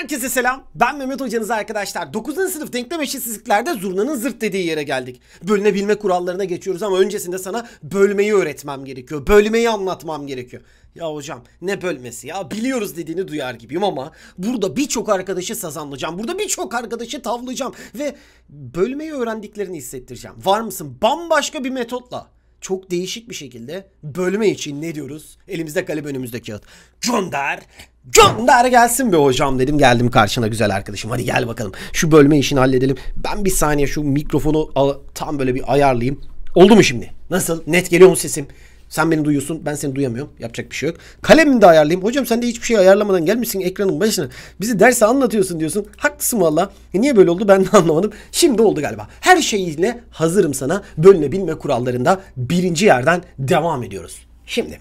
Herkese selam. Ben Mehmet hocanız arkadaşlar. 9. sınıf denklem eşitsizliklerde zurnanın zırt dediği yere geldik. Bölünebilme kurallarına geçiyoruz ama öncesinde sana bölmeyi öğretmem gerekiyor. Bölmeyi anlatmam gerekiyor. Ya hocam ne bölmesi ya biliyoruz dediğini duyar gibiyim ama burada birçok arkadaşı sazanlayacağım. Burada birçok arkadaşı tavlayacağım ve bölmeyi öğrendiklerini hissettireceğim. Var mısın? Bambaşka bir metotla çok değişik bir şekilde bölme için ne diyoruz? Elimizde kalem önümüzde kağıt. Gönder gönder gelsin be hocam dedim geldim karşına güzel arkadaşım hadi gel bakalım şu bölme işini halledelim ben bir saniye şu mikrofonu al, tam böyle bir ayarlayayım oldu mu şimdi nasıl net geliyor mu sesim sen beni duyuyorsun ben seni duyamıyorum yapacak bir şey yok kalemimi de ayarlayayım hocam sen de hiçbir şey ayarlamadan gelmişsin ekranın başına bizi derse anlatıyorsun diyorsun haklısın valla e niye böyle oldu ben de anlamadım şimdi oldu galiba her şeyle hazırım sana bölünebilme kurallarında birinci yerden devam ediyoruz şimdi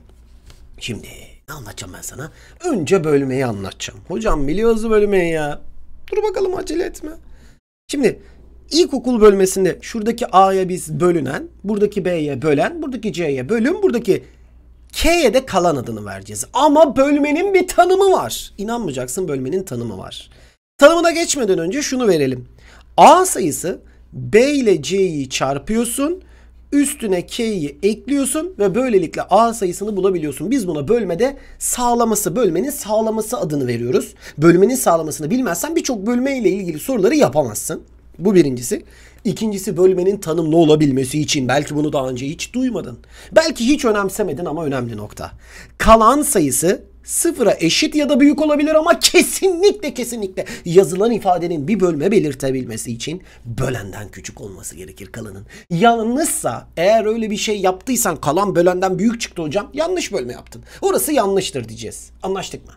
şimdi ne anlatacağım ben sana? Önce bölmeyi anlatacağım. Hocam biliyoruz bölmeyi ya. Dur bakalım acele etme. Şimdi İlkokul bölmesinde şuradaki A'ya biz bölünen, buradaki B'ye bölen, buradaki C'ye bölüm, buradaki K'ye de kalan adını vereceğiz. Ama bölmenin bir tanımı var. İnanmayacaksın bölmenin tanımı var. Tanımına geçmeden önce şunu verelim. A sayısı B ile C'yi çarpıyorsun üstüne k'yi ekliyorsun ve böylelikle a sayısını bulabiliyorsun. Biz buna bölmede sağlaması, bölmenin sağlaması adını veriyoruz. Bölmenin sağlamasını bilmezsen birçok bölme ile ilgili soruları yapamazsın. Bu birincisi. İkincisi bölmenin tanımlı olabilmesi için belki bunu daha önce hiç duymadın. Belki hiç önemsemedin ama önemli nokta. Kalan sayısı sıfıra eşit ya da büyük olabilir ama kesinlikle kesinlikle yazılan ifadenin bir bölme belirtebilmesi için bölenden küçük olması gerekir kalanın. Yalnızsa eğer öyle bir şey yaptıysan kalan bölenden büyük çıktı hocam yanlış bölme yaptın. Orası yanlıştır diyeceğiz. Anlaştık mı?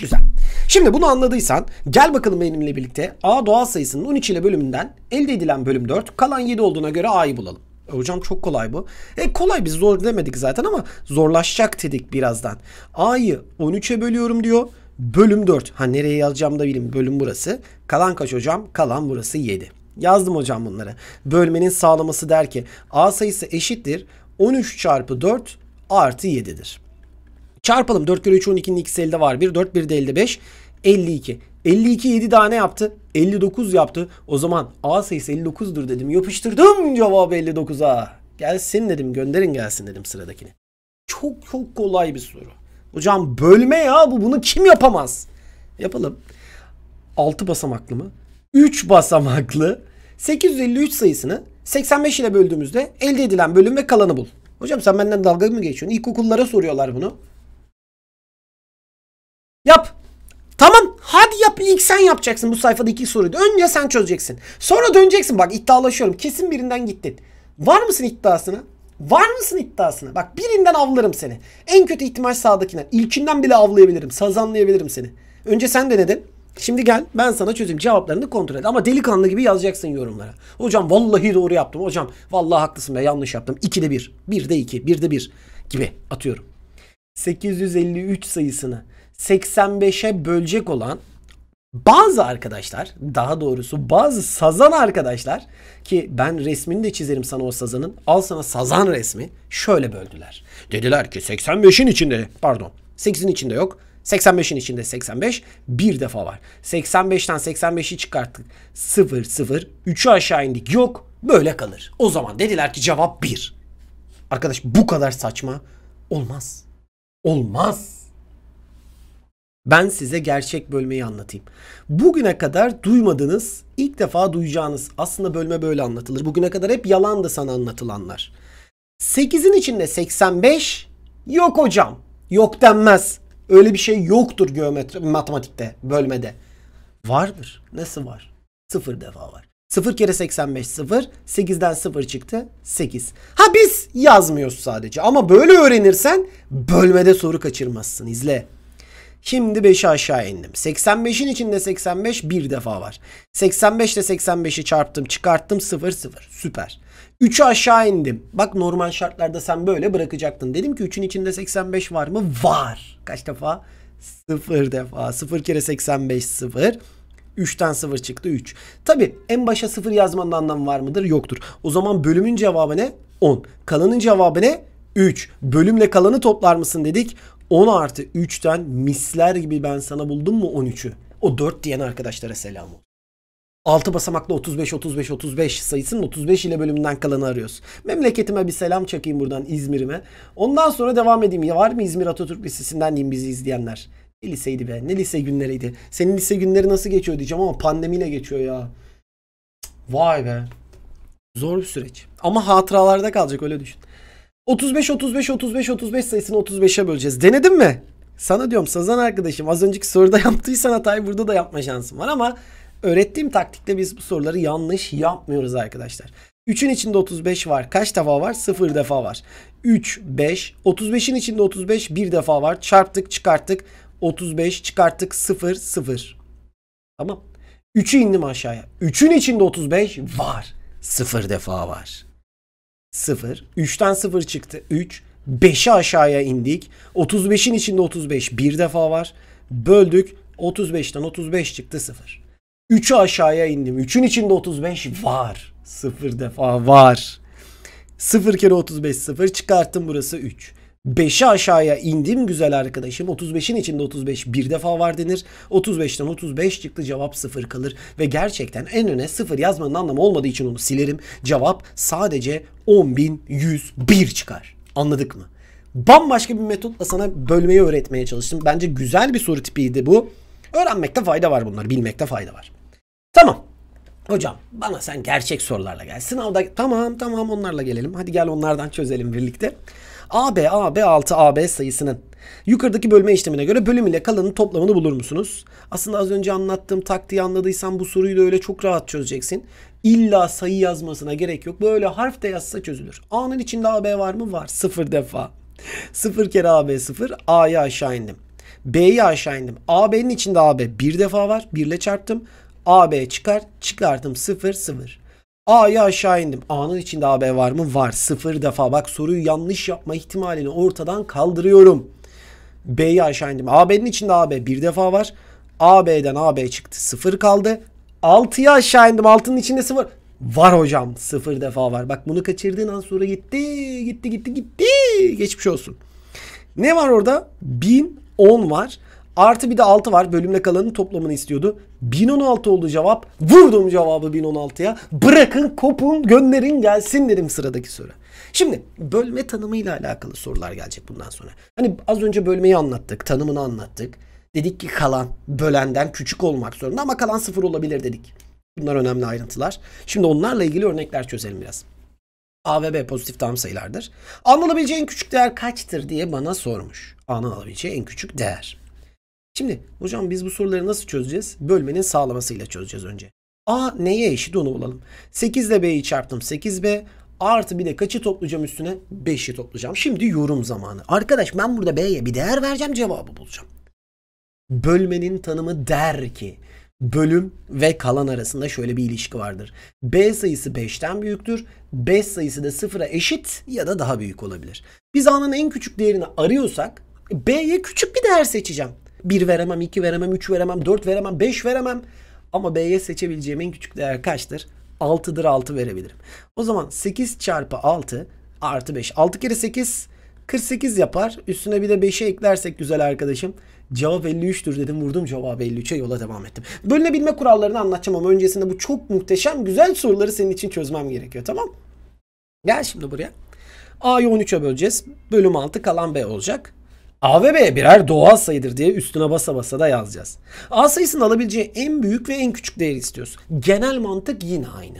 Güzel. Şimdi bunu anladıysan gel bakalım benimle birlikte A doğal sayısının 13 ile bölümünden elde edilen bölüm 4 kalan 7 olduğuna göre A'yı bulalım. E, hocam çok kolay bu. E kolay biz zor demedik zaten ama zorlaşacak dedik birazdan. A'yı 13'e bölüyorum diyor. Bölüm 4. Ha nereye yazacağım da bileyim. Bölüm burası. Kalan kaç hocam? Kalan burası 7. Yazdım hocam bunları. Bölmenin sağlaması der ki A sayısı eşittir 13 çarpı 4 artı 7'dir. Çarpalım 4 kere 3 12'nin ikisi elde var 1 4 1 de elde 5 52. 52 7 daha ne yaptı? 59 yaptı. O zaman A sayısı 59'dur dedim. Yapıştırdım cevabı 59'a. Gelsin dedim gönderin gelsin dedim sıradakini. Çok çok kolay bir soru. Hocam bölme ya bu bunu kim yapamaz? Yapalım. 6 basamaklı mı? 3 basamaklı 853 sayısını 85 ile böldüğümüzde elde edilen bölüm ve kalanı bul. Hocam sen benden dalga mı geçiyorsun? İlkokullara soruyorlar bunu. Yap. Tamam hadi yap ilk sen yapacaksın bu sayfada iki soruyu. Önce sen çözeceksin. Sonra döneceksin bak iddialaşıyorum. Kesin birinden gittin. Var mısın iddiasına? Var mısın iddiasına? Bak birinden avlarım seni. En kötü ihtimal sağdakinden. İlkinden bile avlayabilirim. Sazanlayabilirim seni. Önce sen denedin. Şimdi gel ben sana çözeyim cevaplarını kontrol et. Ama delikanlı gibi yazacaksın yorumlara. Hocam vallahi doğru yaptım. Hocam vallahi haklısın be yanlış yaptım. 2'de 1, 1'de 2, 1'de 1 gibi atıyorum. 853 sayısını 85'e bölecek olan bazı arkadaşlar daha doğrusu bazı sazan arkadaşlar ki ben resmini de çizerim sana o sazanın al sana sazan resmi şöyle böldüler. Dediler ki 85'in içinde pardon 8'in içinde yok 85'in içinde 85 bir defa var. 85'ten 85'i çıkarttık 0 0 3'ü aşağı indik yok böyle kalır. O zaman dediler ki cevap 1. Arkadaş bu kadar saçma olmaz. Olmaz. Ben size gerçek bölmeyi anlatayım. Bugüne kadar duymadığınız, ilk defa duyacağınız aslında bölme böyle anlatılır. Bugüne kadar hep yalandı sana anlatılanlar. 8'in içinde 85 yok hocam. Yok denmez. Öyle bir şey yoktur geometri matematikte, bölmede. Vardır. Nasıl var? Sıfır defa var. 0 kere 85 0. 8'den 0 çıktı. 8. Ha biz yazmıyoruz sadece ama böyle öğrenirsen bölmede soru kaçırmazsın. İzle. Şimdi 5'i aşağı indim. 85'in içinde 85 bir defa var. 85 ile 85'i çarptım çıkarttım 0 0. Süper. 3'ü aşağı indim. Bak normal şartlarda sen böyle bırakacaktın. Dedim ki 3'ün içinde 85 var mı? Var. Kaç defa? 0 defa. 0 kere 85 0. 3'ten 0 çıktı 3. Tabi en başa 0 yazmanın anlamı var mıdır? Yoktur. O zaman bölümün cevabı ne? 10. Kalanın cevabı ne? 3. Bölümle kalanı toplar mısın dedik. 10 artı 3'ten misler gibi ben sana buldum mu 13'ü? O 4 diyen arkadaşlara selam olsun. 6 basamaklı 35 35 35 sayısının 35 ile bölümünden kalanı arıyoruz. Memleketime bir selam çakayım buradan İzmir'ime. Ondan sonra devam edeyim. Ya var mı İzmir Atatürk Lisesi'nden diyeyim bizi izleyenler. Ne liseydi be? Ne lise günleriydi? Senin lise günleri nasıl geçiyor diyeceğim ama pandemiyle geçiyor ya. Vay be. Zor bir süreç. Ama hatıralarda kalacak öyle düşün. 35 35 35 35 sayısını 35'e böleceğiz. Denedin mi? Sana diyorum Sazan arkadaşım az önceki soruda yaptıysan hatayı burada da yapma şansın var ama öğrettiğim taktikte biz bu soruları yanlış yapmıyoruz arkadaşlar. 3'ün içinde 35 var. Kaç defa var? 0 defa var. 3, 5. 35'in içinde 35 bir defa var. Çarptık çıkarttık. 35 çıkarttık 0, 0. Tamam. 3'ü indim aşağıya. 3'ün içinde 35 var. 0 defa var. 0. 3'ten 0 çıktı 3. 5'e aşağıya indik. 35'in içinde 35 bir defa var. Böldük. 35'ten 35 çıktı 0. 3'ü aşağıya indim. 3'ün içinde 35 var. 0 defa var. 0 kere 35 0 çıkarttım burası 3. 5'e aşağıya indim güzel arkadaşım. 35'in içinde 35 bir defa var denir. 35'ten 35 çıktı cevap 0 kalır. Ve gerçekten en öne 0 yazmanın anlamı olmadığı için onu silerim. Cevap sadece 10.101 çıkar. Anladık mı? Bambaşka bir metotla sana bölmeyi öğretmeye çalıştım. Bence güzel bir soru tipiydi bu. Öğrenmekte fayda var bunlar. Bilmekte fayda var. Tamam. Hocam bana sen gerçek sorularla gel. Sınavda tamam tamam onlarla gelelim. Hadi gel onlardan çözelim birlikte. AB, AB, 6 AB sayısının yukarıdaki bölme işlemine göre bölüm ile kalanın toplamını bulur musunuz? Aslında az önce anlattığım taktiği anladıysan bu soruyu da öyle çok rahat çözeceksin. İlla sayı yazmasına gerek yok. Böyle harf de yazsa çözülür. A'nın içinde AB var mı? Var. Sıfır defa. Sıfır kere AB sıfır. A'ya aşağı indim. B'ye aşağı indim. AB'nin içinde AB bir defa var. 1 ile çarptım. AB çıkar. Çıkarttım sıfır sıfır. A'ya aşağı indim. A'nın içinde AB var mı? Var. Sıfır defa. Bak soruyu yanlış yapma ihtimalini ortadan kaldırıyorum. B'ye aşağı indim. AB'nin içinde AB bir defa var. AB'den AB çıktı. Sıfır kaldı. 6'ya aşağı indim. 6'nın içinde sıfır. Var hocam. Sıfır defa var. Bak bunu kaçırdığın an sonra gitti. Gitti gitti gitti. Geçmiş olsun. Ne var orada? 1010 var. Artı bir de 6 var. Bölümle kalanın toplamını istiyordu. 1016 oldu cevap. Vurdum cevabı 1016'ya. Bırakın kopun gönderin gelsin dedim sıradaki soru. Şimdi bölme tanımıyla alakalı sorular gelecek bundan sonra. Hani az önce bölmeyi anlattık. Tanımını anlattık. Dedik ki kalan bölenden küçük olmak zorunda ama kalan sıfır olabilir dedik. Bunlar önemli ayrıntılar. Şimdi onlarla ilgili örnekler çözelim biraz. A ve B pozitif tam sayılardır. A'nın en küçük değer kaçtır diye bana sormuş. A'nın en küçük değer. Şimdi hocam biz bu soruları nasıl çözeceğiz? Bölmenin sağlamasıyla çözeceğiz önce. A neye eşit onu bulalım. 8 ile B'yi çarptım. 8B artı bir de kaçı toplayacağım üstüne? 5'i toplayacağım. Şimdi yorum zamanı. Arkadaş ben burada B'ye bir değer vereceğim cevabı bulacağım. Bölmenin tanımı der ki bölüm ve kalan arasında şöyle bir ilişki vardır. B sayısı 5'ten büyüktür. 5 sayısı da 0'a eşit ya da daha büyük olabilir. Biz A'nın en küçük değerini arıyorsak B'ye küçük bir değer seçeceğim. 1 veremem, 2 veremem, 3 veremem, 4 veremem, 5 veremem. Ama B'ye seçebileceğim en küçük değer kaçtır? 6'dır 6 verebilirim. O zaman 8 çarpı 6 artı 5. 6 kere 8 48 yapar. Üstüne bir de 5'e eklersek güzel arkadaşım. Cevap 53'tür dedim vurdum cevap 53'e yola devam ettim. Bölünebilme kurallarını anlatacağım ama öncesinde bu çok muhteşem güzel soruları senin için çözmem gerekiyor tamam Gel şimdi buraya. A'yı 13'e böleceğiz. Bölüm 6 kalan B olacak. A ve B birer doğal sayıdır diye üstüne basa basa da yazacağız. A sayısının alabileceği en büyük ve en küçük değeri istiyoruz. Genel mantık yine aynı.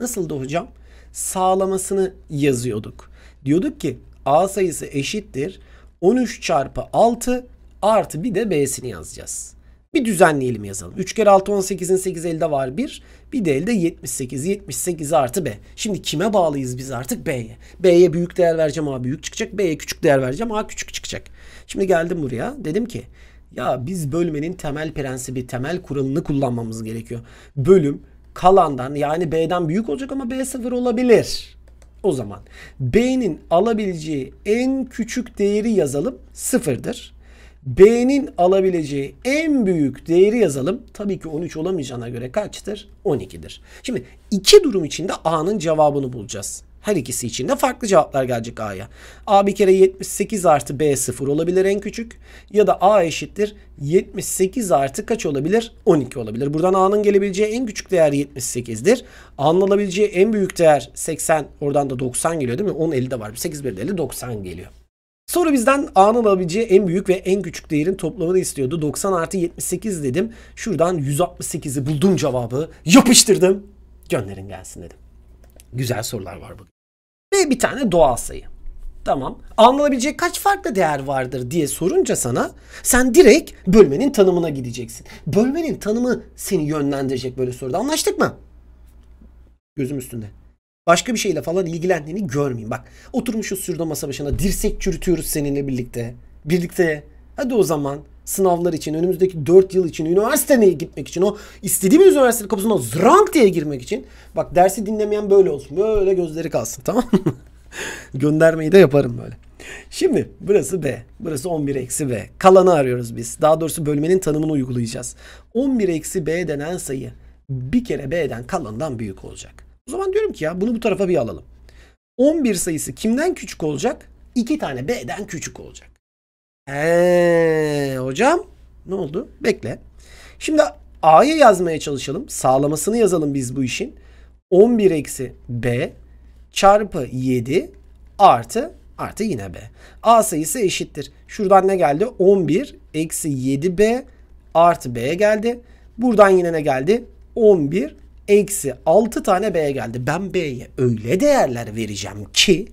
Nasıldı hocam? Sağlamasını yazıyorduk. Diyorduk ki A sayısı eşittir 13 çarpı 6 artı bir de B'sini yazacağız. Bir düzenleyelim yazalım. 3 kere 6 18'in 8 elde var 1. Bir de elde 78. 78 artı B. Şimdi kime bağlıyız biz artık? B'ye. B'ye büyük değer vereceğim A büyük çıkacak. B'ye küçük değer vereceğim A küçük çıkacak. Şimdi geldim buraya. Dedim ki ya biz bölmenin temel prensibi, temel kuralını kullanmamız gerekiyor. Bölüm kalandan yani B'den büyük olacak ama B sıfır olabilir. O zaman B'nin alabileceği en küçük değeri yazalım sıfırdır. B'nin alabileceği en büyük değeri yazalım. Tabii ki 13 olamayacağına göre kaçtır? 12'dir. Şimdi iki durum içinde A'nın cevabını bulacağız. Her ikisi için de farklı cevaplar gelecek A'ya. A bir kere 78 artı B 0 olabilir en küçük. Ya da A eşittir 78 artı kaç olabilir? 12 olabilir. Buradan A'nın gelebileceği en küçük değer 78'dir. A'nın alabileceği en büyük değer 80. Oradan da 90 geliyor değil mi? 10 50 de var. 8 1 50 90 geliyor. Soru bizden A'nın alabileceği en büyük ve en küçük değerin toplamını istiyordu. 90 artı 78 dedim. Şuradan 168'i buldum cevabı. Yapıştırdım. Gönderin gelsin dedim. Güzel sorular var bugün ve bir tane doğal sayı. Tamam. Anlanabilecek kaç farklı değer vardır diye sorunca sana sen direkt bölmenin tanımına gideceksin. Bölmenin tanımı seni yönlendirecek böyle soruda. Anlaştık mı? Gözüm üstünde. Başka bir şeyle falan ilgilendiğini görmeyeyim. Bak oturmuşuz şurada masa başına dirsek çürütüyoruz seninle birlikte. Birlikte Hadi o zaman sınavlar için, önümüzdeki 4 yıl için, üniversiteye gitmek için, o istediğim üniversite kapısına zrank diye girmek için. Bak dersi dinlemeyen böyle olsun. Böyle gözleri kalsın tamam mı? Göndermeyi de yaparım böyle. Şimdi burası B. Burası 11 eksi B. Kalanı arıyoruz biz. Daha doğrusu bölmenin tanımını uygulayacağız. 11 eksi B denen sayı bir kere B'den kalandan büyük olacak. O zaman diyorum ki ya bunu bu tarafa bir alalım. 11 sayısı kimden küçük olacak? 2 tane B'den küçük olacak. Eee hocam ne oldu? Bekle. Şimdi A'yı yazmaya çalışalım. Sağlamasını yazalım biz bu işin. 11 eksi B çarpı 7 artı artı yine B. A sayısı eşittir. Şuradan ne geldi? 11 eksi 7B artı B geldi. Buradan yine ne geldi? 11 eksi 6 tane b geldi. Ben B'ye öyle değerler vereceğim ki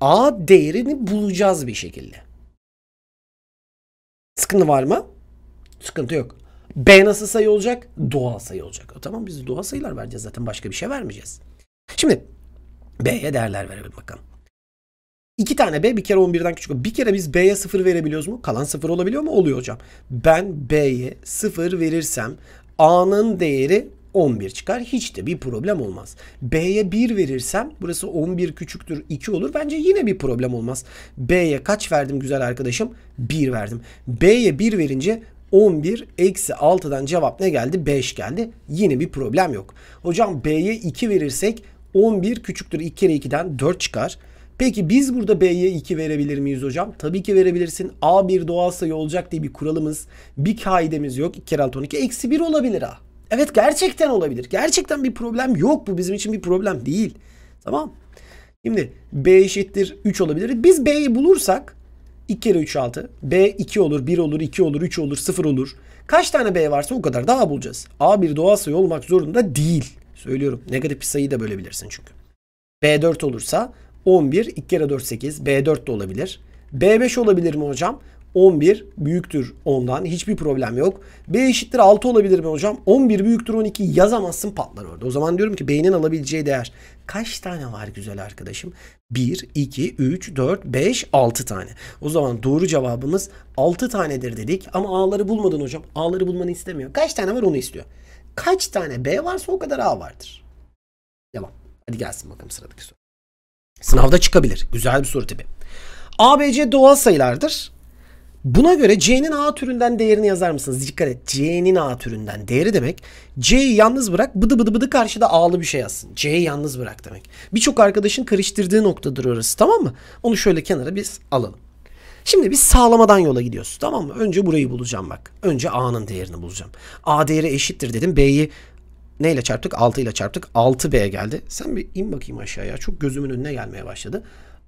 A değerini bulacağız bir şekilde. Sıkıntı var mı? Sıkıntı yok. B nasıl sayı olacak? Doğal sayı olacak. O e, tamam biz doğal sayılar vereceğiz zaten başka bir şey vermeyeceğiz. Şimdi B'ye değerler verelim bakalım. İki tane B bir kere 11'den küçük. Bir kere biz B'ye 0 verebiliyoruz mu? Kalan 0 olabiliyor mu? Oluyor hocam. Ben B'ye 0 verirsem A'nın değeri 11 çıkar. Hiç de bir problem olmaz. B'ye 1 verirsem burası 11 küçüktür 2 olur. Bence yine bir problem olmaz. B'ye kaç verdim güzel arkadaşım? 1 verdim. B'ye 1 verince 11 eksi 6'dan cevap ne geldi? 5 geldi. Yine bir problem yok. Hocam B'ye 2 verirsek 11 küçüktür 2 kere 2'den 4 çıkar. Peki biz burada B'ye 2 verebilir miyiz hocam? Tabii ki verebilirsin. A bir doğal sayı olacak diye bir kuralımız, bir kaidemiz yok. 2 kere 6 12 eksi 1 olabilir ha. Evet gerçekten olabilir. Gerçekten bir problem yok. Bu bizim için bir problem değil. Tamam. Şimdi B eşittir 3 olabilir. Biz B'yi bulursak 2 kere 3 6. B 2 olur, 1 olur, 2 olur, 3 olur, 0 olur. Kaç tane B varsa o kadar daha bulacağız. A bir doğal sayı olmak zorunda değil. Söylüyorum. Negatif bir sayıyı da bölebilirsin çünkü. B4 olursa 11, 2 kere 4 8. B4 de olabilir. B5 olabilir mi hocam? 11 büyüktür 10'dan. Hiçbir problem yok. B eşittir 6 olabilir mi hocam? 11 büyüktür 12 yazamazsın patlar orada. O zaman diyorum ki beynin alabileceği değer kaç tane var güzel arkadaşım? 1, 2, 3, 4, 5, 6 tane. O zaman doğru cevabımız 6 tanedir dedik. Ama A'ları bulmadın hocam. A'ları bulmanı istemiyor. Kaç tane var onu istiyor. Kaç tane B varsa o kadar A vardır. Devam. Hadi gelsin bakalım sıradaki soru. Sınavda çıkabilir. Güzel bir soru tipi. C doğal sayılardır. Buna göre C'nin A türünden değerini yazar mısınız? Dikkat et. C'nin A türünden değeri demek. C'yi yalnız bırak bıdı bıdı bıdı karşıda A'lı bir şey yazsın. C'yi yalnız bırak demek. Birçok arkadaşın karıştırdığı noktadır orası tamam mı? Onu şöyle kenara biz alalım. Şimdi biz sağlamadan yola gidiyoruz tamam mı? Önce burayı bulacağım bak. Önce A'nın değerini bulacağım. A değeri eşittir dedim. B'yi neyle çarptık? 6 ile çarptık. 6 B'ye geldi. Sen bir in bakayım aşağıya. Çok gözümün önüne gelmeye başladı.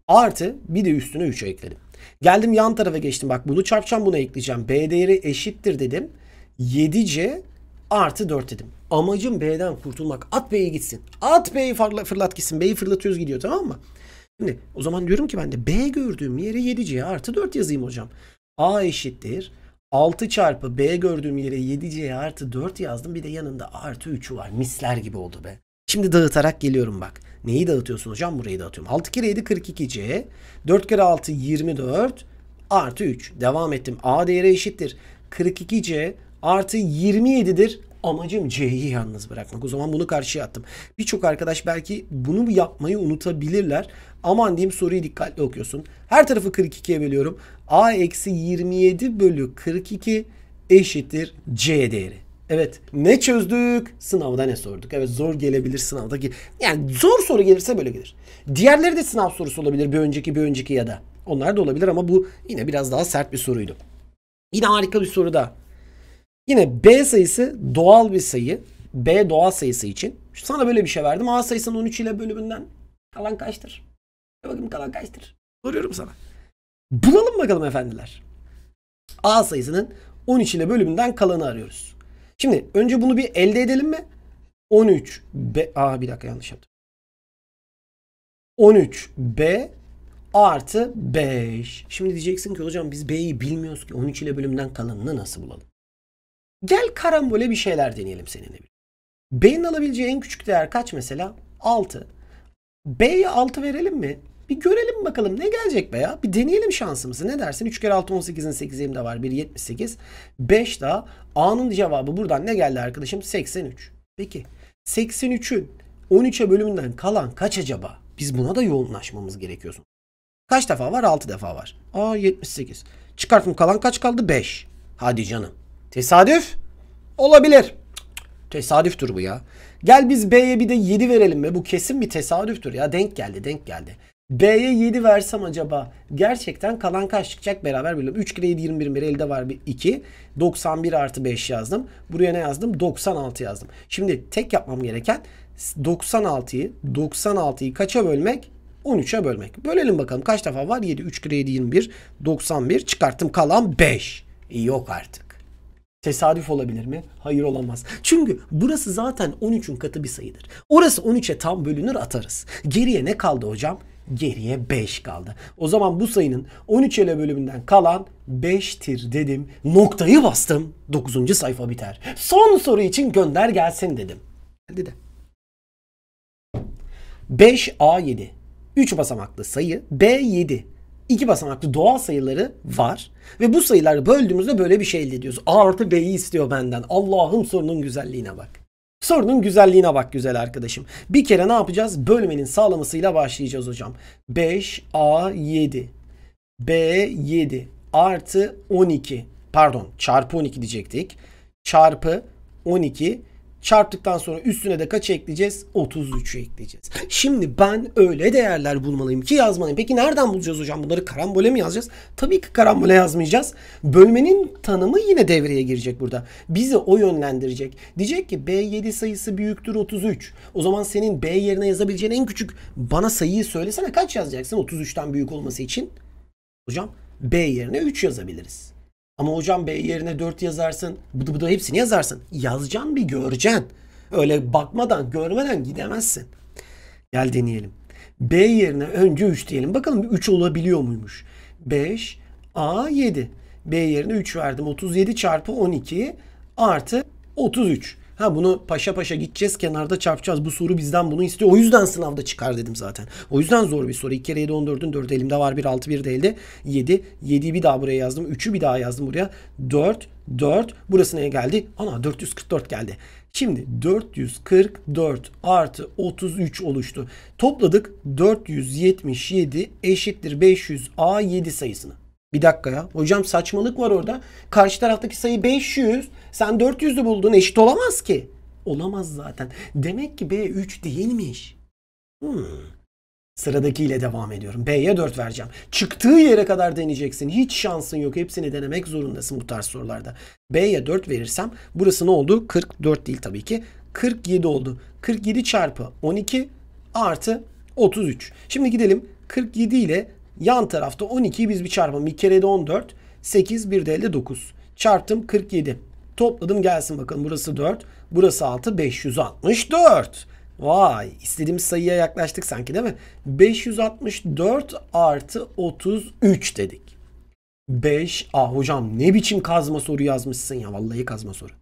Artı bir de üstüne 3'ü ekledim. Geldim yan tarafa geçtim. Bak bunu çarpacağım bunu ekleyeceğim. B değeri eşittir dedim. 7C artı 4 dedim. Amacım B'den kurtulmak. At B'yi gitsin. At B'yi fırlat gitsin. B'yi fırlatıyoruz gidiyor tamam mı? Şimdi o zaman diyorum ki ben de B gördüğüm yere 7C artı 4 yazayım hocam. A eşittir. 6 çarpı B gördüğüm yere 7C artı 4 yazdım. Bir de yanında artı 3'ü var. Misler gibi oldu be. Şimdi dağıtarak geliyorum bak. Neyi dağıtıyorsun hocam? Burayı dağıtıyorum. 6 kere 7 42C. 4 kere 6 24 artı 3. Devam ettim. A değeri eşittir. 42C artı 27'dir. Amacım C'yi yalnız bırakmak. O zaman bunu karşıya attım. Birçok arkadaş belki bunu yapmayı unutabilirler. Aman diyeyim soruyu dikkatli okuyorsun. Her tarafı 42'ye bölüyorum. A eksi 27 bölü 42 eşittir C değeri. Evet. Ne çözdük? Sınavda ne sorduk? Evet zor gelebilir sınavda. Yani zor soru gelirse böyle gelir. Diğerleri de sınav sorusu olabilir. Bir önceki bir önceki ya da. Onlar da olabilir ama bu yine biraz daha sert bir soruydu. Yine harika bir soru da. Yine B sayısı doğal bir sayı. B doğal sayısı için. Sana böyle bir şey verdim. A sayısının 13 ile bölümünden kalan kaçtır? Bakın kalan kaçtır? Soruyorum sana. Bulalım bakalım efendiler. A sayısının 13 ile bölümünden kalanı arıyoruz. Şimdi önce bunu bir elde edelim mi? 13 B A bir dakika yanlış yaptım. 13 B artı 5. Şimdi diyeceksin ki hocam biz B'yi bilmiyoruz ki 13 ile bölümden kalanını nasıl bulalım? Gel karambole bir şeyler deneyelim seninle. B'nin alabileceği en küçük değer kaç mesela? 6. B'ye 6 verelim mi? Bir görelim bakalım ne gelecek be ya. Bir deneyelim şansımızı. Ne dersin? 3 kere 6 18'in 8 20 var. 1 78. 5 daha. A'nın cevabı buradan ne geldi arkadaşım? 83. Peki 83'ün 13'e bölümünden kalan kaç acaba? Biz buna da yoğunlaşmamız gerekiyorsun. Kaç defa var? 6 defa var. Aa 78. Çıkartım kalan kaç kaldı? 5. Hadi canım. Tesadüf? Olabilir. Tesadüftür bu ya. Gel biz B'ye bir de 7 verelim mi? Bu kesin bir tesadüftür ya. Denk geldi, denk geldi. B'ye 7 versem acaba gerçekten kalan kaç çıkacak beraber bilelim. 3 kere 7 21 bir elde var bir 2. 91 artı 5 yazdım. Buraya ne yazdım? 96 yazdım. Şimdi tek yapmam gereken 96'yı 96'yı kaça bölmek? 13'e bölmek. Bölelim bakalım kaç defa var? 7, 3 kere 7, 21, 91. Çıkarttım kalan 5. yok artık. Tesadüf olabilir mi? Hayır olamaz. Çünkü burası zaten 13'ün katı bir sayıdır. Orası 13'e tam bölünür atarız. Geriye ne kaldı hocam? geriye 5 kaldı. O zaman bu sayının 13 ele bölümünden kalan 5'tir dedim. Noktayı bastım. 9. sayfa biter. Son soru için gönder gelsin dedim. Geldi de. 5A7. 3 basamaklı sayı B7. 2 basamaklı doğal sayıları var. Ve bu sayıları böldüğümüzde böyle bir şey elde ediyoruz. A artı B'yi istiyor benden. Allah'ım sorunun güzelliğine bak. Sorunun güzelliğine bak güzel arkadaşım. Bir kere ne yapacağız? Bölmenin sağlamasıyla başlayacağız hocam. 5 A 7 B 7 artı 12 pardon çarpı 12 diyecektik. Çarpı 12 Çarptıktan sonra üstüne de kaç ekleyeceğiz? 33'ü ekleyeceğiz. Şimdi ben öyle değerler bulmalıyım ki yazmalıyım. Peki nereden bulacağız hocam? Bunları karambole mi yazacağız? Tabii ki karambole yazmayacağız. Bölmenin tanımı yine devreye girecek burada. Bizi o yönlendirecek. Diyecek ki B7 sayısı büyüktür 33. O zaman senin B yerine yazabileceğin en küçük bana sayıyı söylesene kaç yazacaksın 33'ten büyük olması için? Hocam B yerine 3 yazabiliriz. Ama hocam B yerine 4 yazarsın. Bu da bu da hepsini yazarsın. Yazacaksın bir göreceksin. Öyle bakmadan, görmeden gidemezsin. Gel deneyelim. B yerine önce 3 diyelim. Bakalım 3 olabiliyor muymuş? 5, A 7. B yerine 3 verdim. 37 çarpı 12 artı 33. Ha bunu paşa paşa gideceğiz kenarda çarpacağız. Bu soru bizden bunu istiyor. O yüzden sınavda çıkar dedim zaten. O yüzden zor bir soru. 2 kere 7 14'ün 4'ü elimde var. 1 6 1 de elde. 7. 7'yi bir daha buraya yazdım. 3'ü bir daha yazdım buraya. 4 4. Burası neye geldi? Ana 444 geldi. Şimdi 444 artı 33 oluştu. Topladık 477 eşittir 500 A7 sayısını. Bir dakika ya. Hocam saçmalık var orada. Karşı taraftaki sayı 500. Sen 400'ü buldun. Eşit olamaz ki. Olamaz zaten. Demek ki B 3 değilmiş. Hmm. Sıradakiyle devam ediyorum. B'ye 4 vereceğim. Çıktığı yere kadar deneyeceksin. Hiç şansın yok. Hepsini denemek zorundasın bu tarz sorularda. B'ye 4 verirsem burası ne oldu? 44 değil tabii ki. 47 oldu. 47 çarpı 12 artı 33. Şimdi gidelim 47 ile Yan tarafta 12'yi biz bir çarpalım. 2 kere de 14. 8 bir de elde 9. Çarptım 47. Topladım gelsin bakalım. Burası 4. Burası 6. 564. Vay istediğim sayıya yaklaştık sanki değil mi? 564 artı 33 dedik. 5. Ah hocam ne biçim kazma soru yazmışsın ya. Vallahi kazma soru.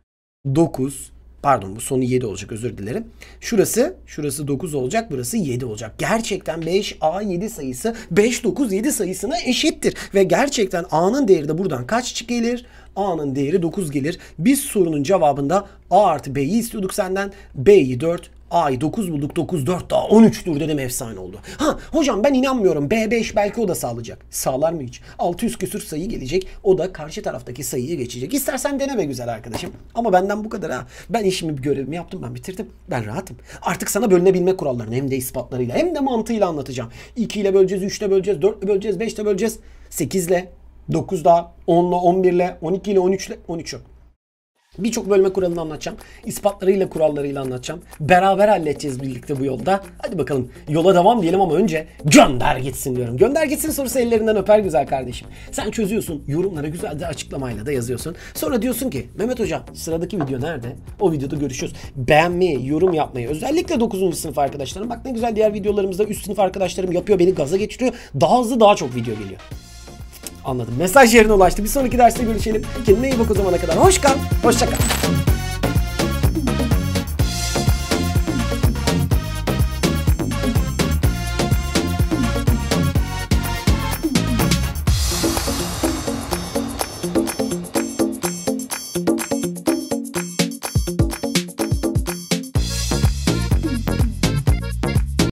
9. Pardon bu sonu 7 olacak özür dilerim. Şurası şurası 9 olacak burası 7 olacak. Gerçekten 5 A 7 sayısı 5 9 7 sayısına eşittir. Ve gerçekten A'nın değeri de buradan kaç gelir? A'nın değeri 9 gelir. Biz sorunun cevabında A artı B'yi istiyorduk senden. B'yi 4 Ay 9 bulduk 9 4 daha 13'tür dedim efsane oldu. Ha hocam ben inanmıyorum B5 belki o da sağlayacak. Sağlar mı hiç? 600 küsür sayı gelecek o da karşı taraftaki sayıyı geçecek. İstersen deneme güzel arkadaşım. Ama benden bu kadar ha. Ben işimi görevimi yaptım ben bitirdim. Ben rahatım. Artık sana bölünebilme kurallarını hem de ispatlarıyla hem de mantığıyla anlatacağım. 2 ile böleceğiz, 3 ile böleceğiz, 4 ile böleceğiz, 5 ile böleceğiz. 8 ile 9 ile 10 ile 11 ile 12 ile 13 ile 13 yok. Birçok bölme kuralını anlatacağım. İspatlarıyla kurallarıyla anlatacağım. Beraber halledeceğiz birlikte bu yolda. Hadi bakalım yola devam diyelim ama önce gönder gitsin diyorum. Gönder gitsin sorusu ellerinden öper güzel kardeşim. Sen çözüyorsun. Yorumlara güzel de açıklamayla da yazıyorsun. Sonra diyorsun ki Mehmet hocam sıradaki video nerede? O videoda görüşüyoruz. Beğenmeyi, yorum yapmayı özellikle 9. sınıf arkadaşlarım. Bak ne güzel diğer videolarımızda üst sınıf arkadaşlarım yapıyor beni gaza getiriyor. Daha hızlı daha çok video geliyor. Anladım. Mesaj yerine ulaştı. Bir sonraki derste görüşelim. Kendine iyi bak o zamana kadar. Hoş kal. Hoşça kal.